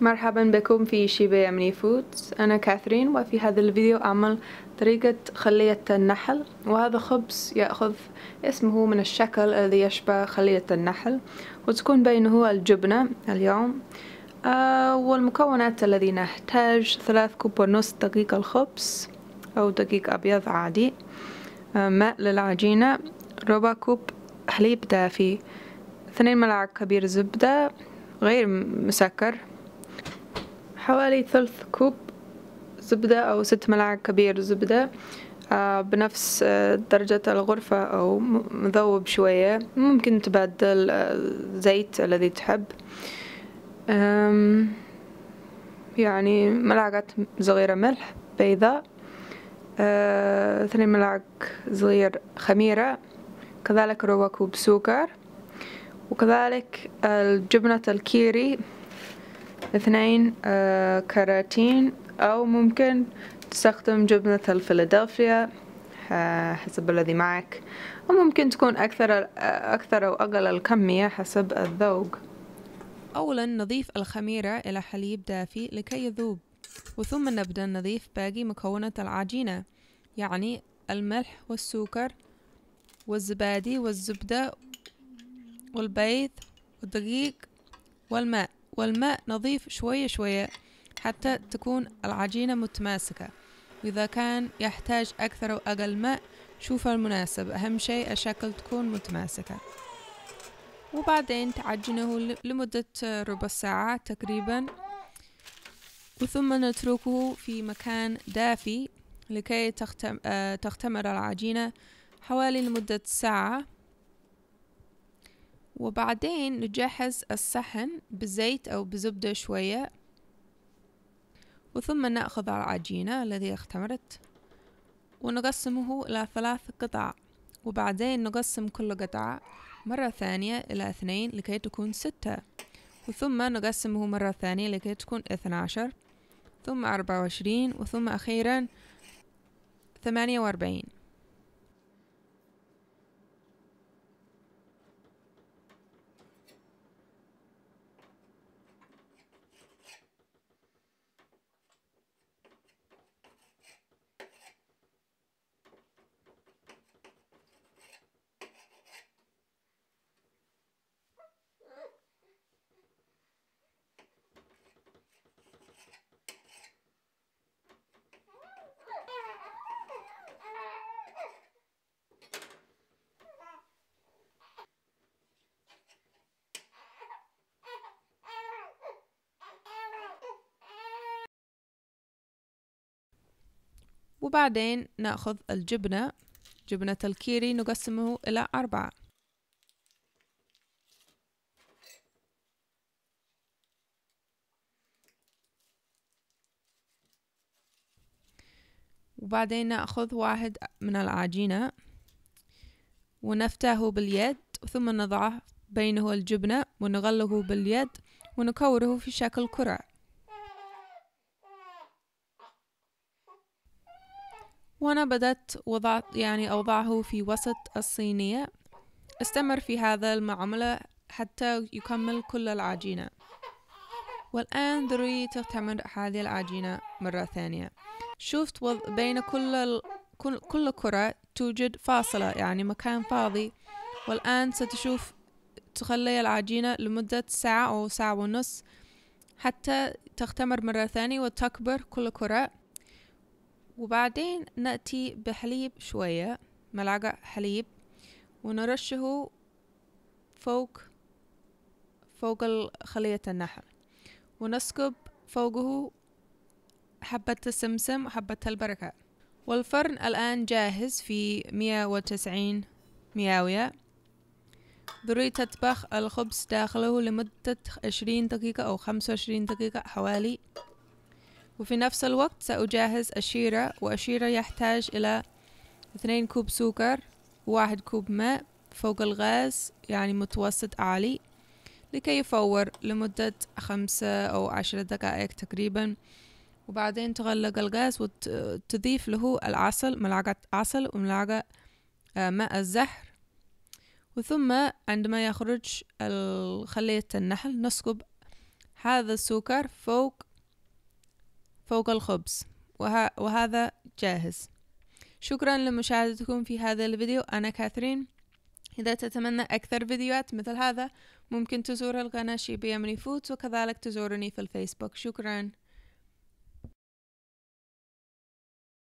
مرحبا بكم في شيبا يمني فودز أنا كاثرين وفي هذا الفيديو أعمل طريقة خلية النحل وهذا خبز يأخذ اسمه من الشكل الذي يشبه خلية النحل وتكون بينه الجبنة اليوم آه والمكونات الذي نحتاج ثلاث كوب ونص دقيق الخبز أو دقيق أبيض عادي آه ماء للعجينة ربع كوب حليب دافي اثنين ملعق كبير زبدة غير مسكر حوالي ثلث كوب زبدة أو ست ملاعق كبير زبدة آه، بنفس آه، درجة الغرفة أو مذوب شوية ممكن تبدل الزيت آه، الذي تحب يعني ملعقة صغيرة ملح بيضاء اثنين ملعق صغير خميرة كذلك ربع كوب سكر وكذلك الجبنة الكيري اثنين آه، كراتين أو ممكن تستخدم جبنة الفيلادلفيا آه، حسب الذي معك أو ممكن تكون أكثر آه، أكثر أو أقل الكمية حسب الذوق أولا نضيف الخميرة إلى حليب دافي لكي يذوب وثم نبدأ نضيف باقي مكونات العجينة يعني الملح والسكر والزبادي والزبدة والبيض والدقيق والماء والماء نضيف شوية شوية حتى تكون العجينة متماسكة وإذا كان يحتاج أكثر أو أقل ماء شوف المناسب أهم شيء الشكل تكون متماسكة وبعدين تعجنه لمدة ربع ساعة تقريبا وثم نتركه في مكان دافي لكي آه، تختمر العجينة حوالي لمدة ساعة وبعدين نجهز الصحن بزيت أو بزبدة شوية وثم نأخذ العجينة الذي اختمرت ونقسمه إلى ثلاث قطع وبعدين نقسم كل قطعة مرة ثانية إلى اثنين لكي تكون ستة وثم نقسمه مرة ثانية لكي تكون اثنا عشر ثم أربعة وعشرين وثم أخيرا ثمانية وأربعين وبعدين نأخذ الجبنة جبنة الكيري نقسمه إلى أربعة وبعدين نأخذ واحد من العجينة ونفتحه باليد ثم نضعه بينه الجبنة ونغله باليد ونكوره في شكل كرة وأنا بدأت وضعت يعني أوضعه في وسط الصينية استمر في هذا المعاملة حتى يكمل كل العجينة والآن ذري تعتمد هذه العجينة مرة ثانية شفت وض... بين كل, ال... كل كل كرة توجد فاصلة يعني مكان فاضي والآن ستشوف تخلي العجينة لمدة ساعة أو ساعة ونص حتى تختمر مرة ثانية وتكبر كل كرة وبعدين نأتي بحليب شوية ملعقة حليب ونرشه فوق فوق خلية النحل ونسكب فوقه حبة السمسم وحبة البركة والفرن الآن جاهز في مية وتسعين مئوية ضروري تطبخ الخبز داخله لمدة عشرين دقيقة أو خمسة وعشرين دقيقة حوالي وفي نفس الوقت سأجهز أشيرة وأشيرة يحتاج إلى اثنين كوب سكر واحد كوب ماء فوق الغاز يعني متوسط عالي لكي يفور لمدة خمسة أو عشر دقائق تقريبا وبعدين تغلق الغاز وتضيف له العسل ملعقة عسل وملعقة آه، ماء الزهر وثم عندما يخرج خلية النحل نسكب هذا السكر فوق فوق الخبز وه... وهذا جاهز شكرا لمشاهدتكم في هذا الفيديو أنا كاثرين إذا تتمنى أكثر فيديوهات مثل هذا ممكن تزور القناة شيبي أمني فوت وكذلك تزورني في الفيسبوك شكرا